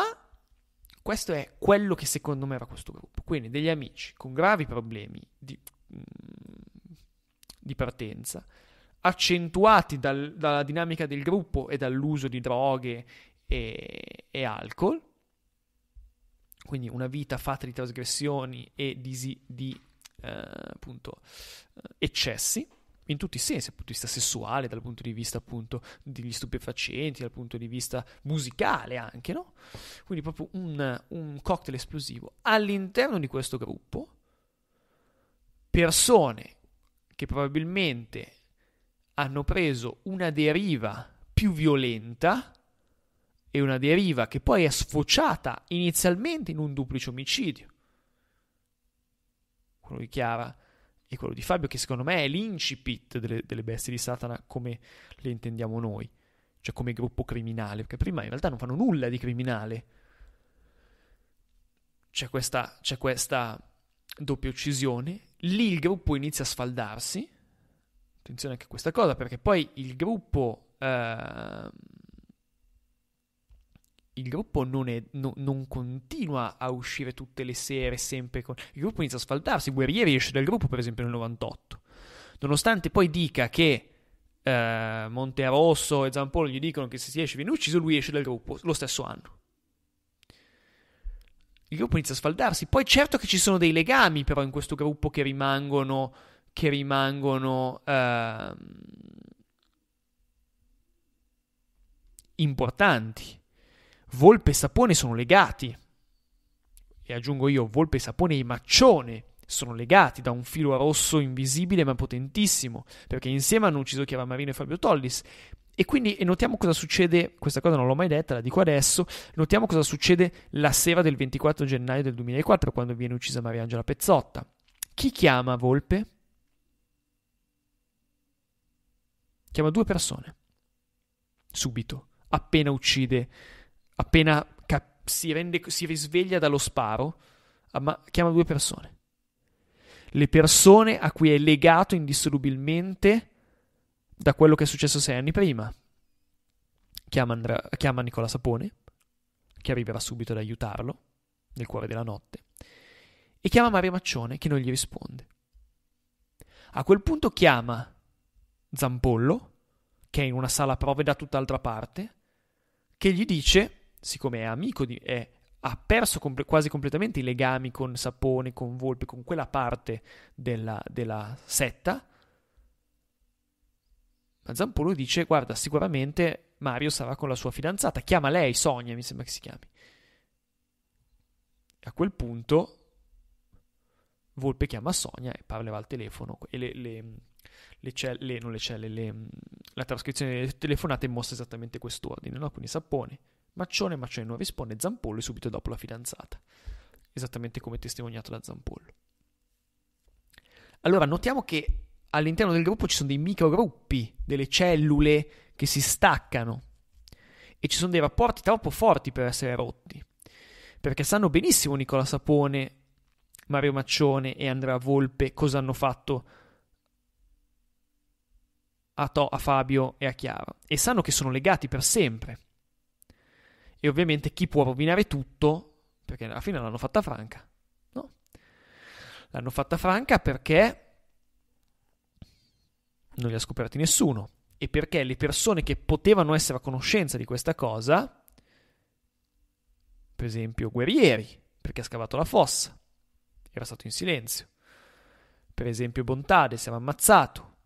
questo è quello che secondo me era questo gruppo. Quindi degli amici con gravi problemi di, mm, di partenza, accentuati dal, dalla dinamica del gruppo e dall'uso di droghe e, e alcol, quindi una vita fatta di trasgressioni e di, di eh, appunto, eh, eccessi, in tutti i sensi, dal punto di vista sessuale, dal punto di vista appunto degli stupefacenti, dal punto di vista musicale anche, no? Quindi proprio un, un cocktail esplosivo. All'interno di questo gruppo, persone che probabilmente hanno preso una deriva più violenta e una deriva che poi è sfociata inizialmente in un duplice omicidio, quello di Chiara e quello di Fabio, che secondo me è l'incipit delle, delle bestie di Satana come le intendiamo noi, cioè come gruppo criminale, perché prima in realtà non fanno nulla di criminale. C'è questa, c'è questa doppia uccisione, lì il gruppo inizia a sfaldarsi, attenzione anche a questa cosa, perché poi il gruppo... Eh, il gruppo non, è, no, non, continua a uscire tutte le sere sempre con... Il gruppo inizia a sfaldarsi, Guerrieri esce dal gruppo per esempio nel 98. Nonostante poi dica che eh, Montearosso e Zampolo gli dicono che se si esce viene ucciso, lui esce dal gruppo lo stesso anno. Il gruppo inizia a sfaldarsi. Poi certo che ci sono dei legami però in questo gruppo che rimangono... Che rimangono... Eh, importanti Volpe e Sapone sono legati. E aggiungo io, Volpe e Sapone e Maccione sono legati da un filo rosso invisibile ma potentissimo, perché insieme hanno ucciso Chiara Marino e Fabio Tollis. E quindi e notiamo cosa succede, questa cosa non l'ho mai detta, la dico adesso, notiamo cosa succede la sera del 24 gennaio del 2004 quando viene uccisa Mariangela Pezzotta. Chi chiama Volpe? Chiama due persone. Subito, appena uccide appena cap- si, rende, si risveglia dallo sparo, amma- chiama due persone. Le persone a cui è legato indissolubilmente da quello che è successo sei anni prima. Chiama, Andra- chiama Nicola Sapone, che arriverà subito ad aiutarlo nel cuore della notte, e chiama Mario Maccione, che non gli risponde. A quel punto chiama Zampollo, che è in una sala prove da tutt'altra parte, che gli dice siccome è amico di... È, ha perso comp- quasi completamente i legami con Sapone, con Volpe, con quella parte della, della setta, ma Zampolo dice: Guarda, sicuramente Mario sarà con la sua fidanzata. Chiama lei, Sonia, mi sembra che si chiami. A quel punto, Volpe chiama Sonia e parlava al telefono. E le, le, le, celle, non le celle, la trascrizione delle telefonate mostra esattamente quest'ordine. No? Quindi Sappone, Maccione, Maccione non risponde, Zampollo e subito dopo la fidanzata. Esattamente come testimoniato da Zampollo. Allora, notiamo che all'interno del gruppo ci sono dei microgruppi, delle cellule che si staccano e ci sono dei rapporti troppo forti per essere rotti. Perché sanno benissimo Nicola Sapone, Mario Maccione e Andrea Volpe cosa hanno fatto a, to, a Fabio e a Chiara e sanno che sono legati per sempre. E ovviamente chi può rovinare tutto, perché alla fine l'hanno fatta franca, no? L'hanno fatta franca perché non li ha scoperti nessuno e perché le persone che potevano essere a conoscenza di questa cosa, per esempio Guerrieri, perché ha scavato la fossa, era stato in silenzio, per esempio Bontade si era ammazzato,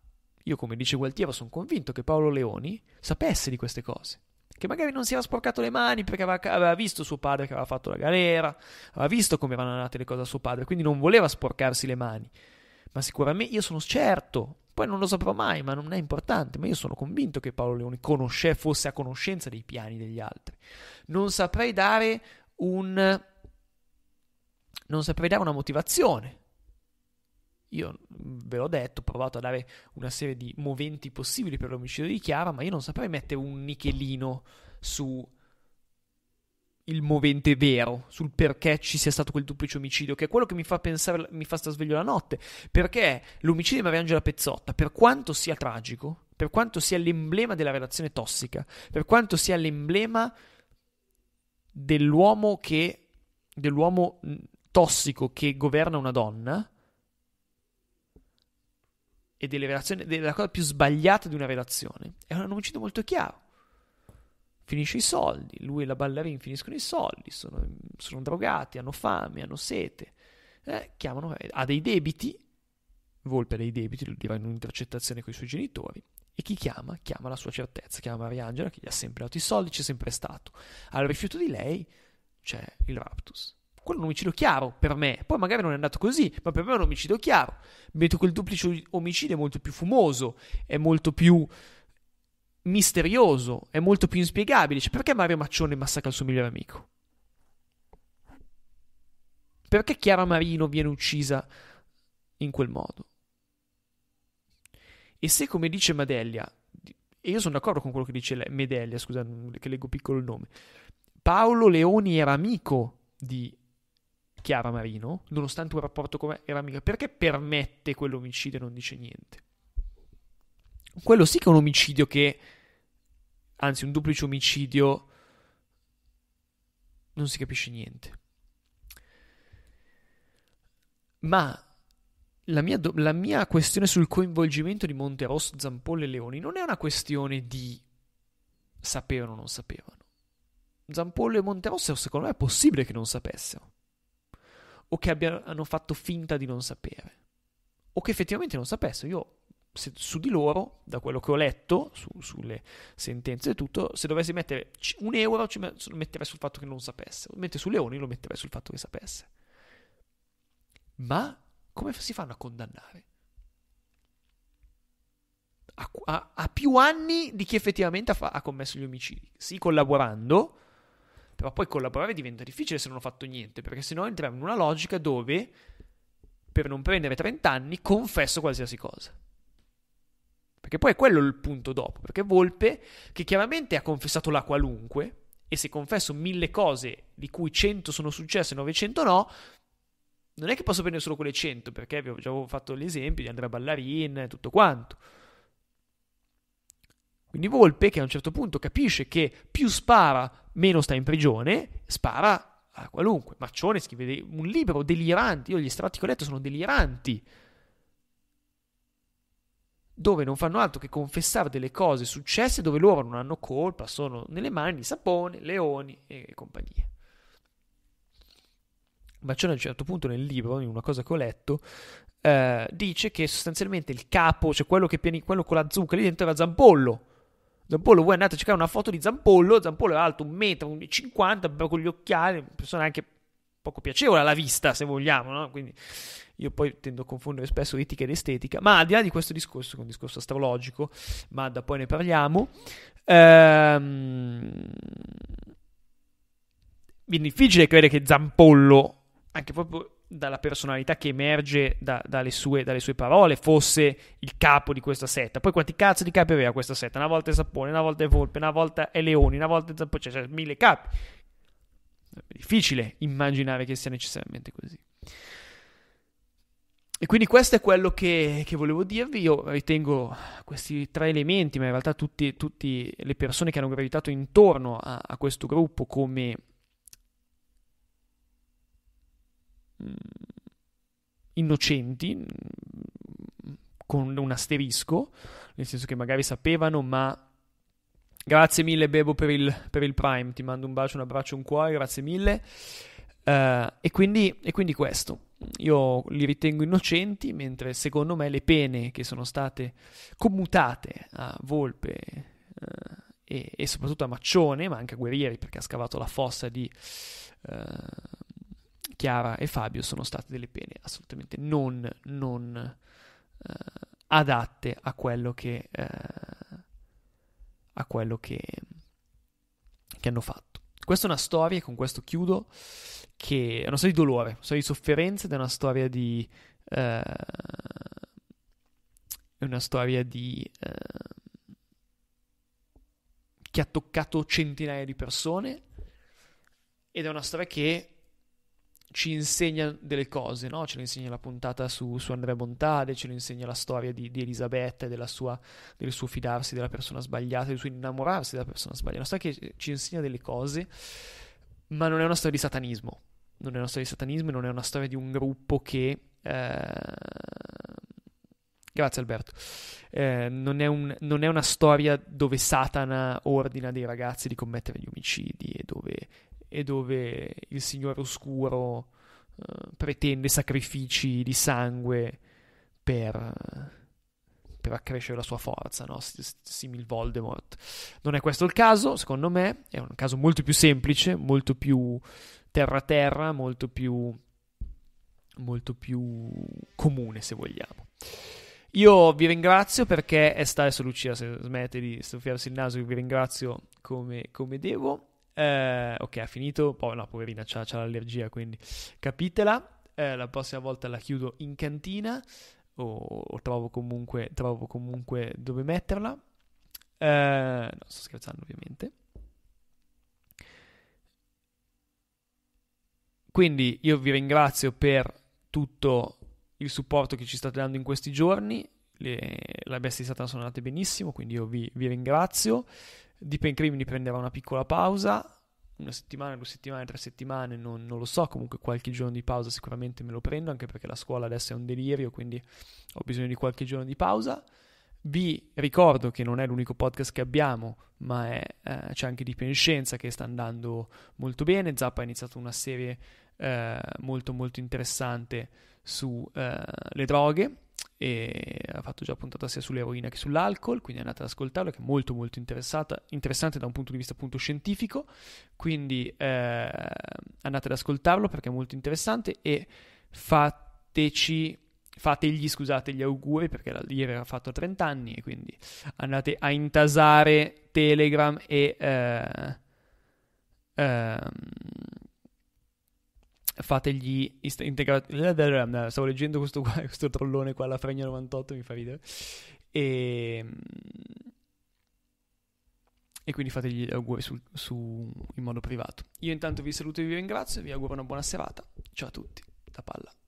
io come dice Gualtiero sono convinto che Paolo Leoni sapesse di queste cose che magari non si era sporcato le mani perché aveva, aveva visto suo padre che aveva fatto la galera, aveva visto come erano andate le cose a suo padre, quindi non voleva sporcarsi le mani. Ma sicuramente io sono certo, poi non lo saprò mai, ma non è importante, ma io sono convinto che Paolo Leoni conosce, fosse a conoscenza dei piani degli altri. Non saprei dare un non saprei dare una motivazione io ve l'ho detto, ho provato a dare una serie di moventi possibili per l'omicidio di Chiara, ma io non saprei mettere un nichelino su il movente vero, sul perché ci sia stato quel duplice omicidio, che è quello che mi fa pensare, mi fa star sveglio la notte, perché l'omicidio di Mariangela Pezzotta, per quanto sia tragico, per quanto sia l'emblema della relazione tossica, per quanto sia l'emblema dell'uomo che dell'uomo tossico che governa una donna, e delle relazioni, della cosa più sbagliata di una relazione, è un omicidio molto chiaro. Finisce i soldi, lui e la ballerina finiscono i soldi, sono, sono drogati, hanno fame, hanno sete, eh, chiamano, eh, ha dei debiti, Volpe ha dei debiti, lo dirà in un'intercettazione con i suoi genitori, e chi chiama? Chiama la sua certezza, chiama Mariangela che gli ha sempre dato i soldi, c'è sempre stato. Al rifiuto di lei c'è il raptus quello è un omicidio chiaro per me. Poi magari non è andato così, ma per me è un omicidio chiaro. Mentre quel duplice omicidio è molto più fumoso, è molto più misterioso, è molto più inspiegabile. Cioè, perché Mario Maccione massacra il suo migliore amico? Perché Chiara Marino viene uccisa in quel modo? E se, come dice Madelia, e io sono d'accordo con quello che dice Medelia, scusa, che leggo piccolo il nome, Paolo Leoni era amico di Chiara Marino, nonostante un rapporto come era migliore, perché permette quell'omicidio e non dice niente? Quello sì che è un omicidio che, anzi un duplice omicidio, non si capisce niente. Ma la mia, la mia questione sul coinvolgimento di Monterosso, Zampolle e Leoni non è una questione di sapevano o non sapevano. Zampollo e Monterosso secondo me è possibile che non sapessero o che abbiano fatto finta di non sapere o che effettivamente non sapessero. Io se, su di loro, da quello che ho letto, su, sulle sentenze e tutto, se dovessi mettere un euro ci metterei sul fatto che non sapessero, mentre su Leoni lo metterei sul fatto che sapesse. Ma come si fanno a condannare? A, a, a più anni di chi effettivamente ha, ha commesso gli omicidi, sì collaborando, però poi collaborare diventa difficile se non ho fatto niente, perché sennò entriamo in una logica dove, per non prendere 30 anni, confesso qualsiasi cosa. Perché poi è quello il punto dopo, perché Volpe, che chiaramente ha confessato la qualunque, e se confesso mille cose di cui 100 sono successe e 900 no, non è che posso prendere solo quelle 100, perché vi ho già fatto l'esempio di Andrea Ballarin e tutto quanto. Quindi Volpe che a un certo punto capisce che più spara, meno sta in prigione, spara a qualunque. Marcione scrive un libro delirante, io gli estratti che ho letto sono deliranti, dove non fanno altro che confessare delle cose successe dove loro non hanno colpa, sono nelle mani di Sapone, Leoni e compagnia. Marcione a un certo punto nel libro, in una cosa che ho letto, eh, dice che sostanzialmente il capo, cioè quello, piani, quello con la zucca lì dentro era Zampollo, Zampollo, voi andate a cercare una foto di Zampollo, Zampollo è alto un metro, 1,50 m, con gli occhiali, una persona anche poco piacevole alla vista, se vogliamo, no? Quindi io poi tendo a confondere spesso etica ed estetica, ma al di là di questo discorso, che è un discorso astrologico, ma da poi ne parliamo, ehm, è difficile credere che Zampollo, anche proprio dalla personalità che emerge da, dalle, sue, dalle, sue, parole fosse il capo di questa setta. Poi quanti cazzo di capi aveva questa setta? Una volta è Sapone, una volta è Volpe, una volta è Leoni, una volta è Zappone, cioè, cioè mille capi. È difficile immaginare che sia necessariamente così. E quindi questo è quello che, che, volevo dirvi. Io ritengo questi tre elementi, ma in realtà tutte le persone che hanno gravitato intorno a, a questo gruppo come Mm, innocenti, mm, con un asterisco, nel senso che magari sapevano, ma grazie mille Bebo per il, per il Prime, ti mando un bacio, un abbraccio, un cuore, grazie mille. Uh, e, quindi, e quindi questo, io li ritengo innocenti, mentre secondo me le pene che sono state commutate a Volpe uh, e, e, soprattutto a Maccione, ma anche a Guerrieri perché ha scavato la fossa di... Uh, Chiara e Fabio sono state delle pene assolutamente non, non eh, adatte a quello che, eh, a quello che, che hanno fatto. Questa è una storia, e con questo chiudo, che è una storia di dolore, una storia di sofferenza ed è una storia di... Eh, è una storia di... Eh, che ha toccato centinaia di persone ed è una storia che ci insegna delle cose, no? ce lo insegna la puntata su, su Andrea Montade, ce lo insegna la storia di, di Elisabetta e del suo fidarsi della persona sbagliata, del suo innamorarsi della persona sbagliata, una storia che ci insegna delle cose, ma non è una storia di satanismo, non è una storia di satanismo, non è una storia di un gruppo che... Eh... Grazie Alberto. Eh, non, è un, non è una storia dove Satana ordina dei ragazzi di commettere gli omicidi e dove e dove il Signore Oscuro eh, pretende sacrifici di sangue per, per accrescere la sua forza, no? simil Voldemort. Non è questo il caso, secondo me, è un caso molto più semplice, molto più terra-terra, molto più, molto più comune, se vogliamo. Io vi ringrazio perché è sta adesso Lucia se smette di soffiarsi il naso, vi ringrazio come, come devo. Eh, ok, ha finito. Poi, oh, no, poverina, c'ha, c'ha, l'allergia, quindi capitela. Eh, la prossima volta la chiudo in cantina o, o trovo, comunque, trovo, comunque, dove metterla. Eh, no, sto scherzando, ovviamente. Quindi io vi ringrazio per tutto il supporto che ci state dando in questi giorni. Le, la bestia è stata suonata benissimo, quindi io vi, vi ringrazio. Deep in Cream prendeva una piccola pausa, una settimana, due settimane, tre settimane, non, non, lo so, comunque qualche giorno di pausa sicuramente me lo prendo, anche perché la scuola adesso è un delirio, quindi ho bisogno di qualche giorno di pausa. Vi ricordo che non è l'unico podcast che abbiamo, ma è, eh, c'è anche Deep in Scienza che sta andando molto bene, Zappa ha iniziato una serie eh, molto molto interessante sulle eh, droghe, e ha fatto già puntata sia sull'eroina che sull'alcol, quindi andate ad ascoltarlo che è molto molto interessante da un punto di vista appunto scientifico, quindi eh, andate ad ascoltarlo perché è molto interessante e fateci, fategli scusate gli auguri perché ieri era fatto 30 anni e quindi andate a intasare Telegram e... Eh, eh, fategli ist- integrare. *laughs* Stavo leggendo questo, qua, *laughs* questo trollone qua, la Fregna 98, mi fa ridere. E, ehm, e quindi fategli gli auguri su, su, in modo privato. Io intanto vi saluto e vi ringrazio, vi auguro una buona serata. Ciao a tutti, da palla.